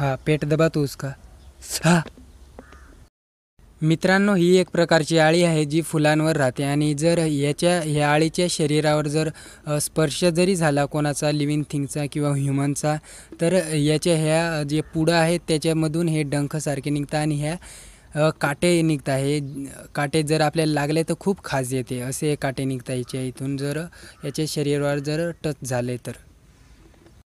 हा पेट दबा तू उसका हा मित्रांनो ही एक प्रकारची आळी आहे जी फुलांवर राहते आणि जर याच्या ह्या आळीच्या शरीरावर जर स्पर्श जरी झाला कोणाचा लिव्हिंग थिंगचा किंवा ह्युमनचा तर याच्या ह्या जे पुढं आहेत त्याच्यामधून हे डंखसारखे निघतं आणि ह्या काटे निघत आहे काटे जर आपल्याला लागले तर खूप खास येते असे काटे निघत याच्या इथून जर याच्या शरीरावर जर टच झाले तर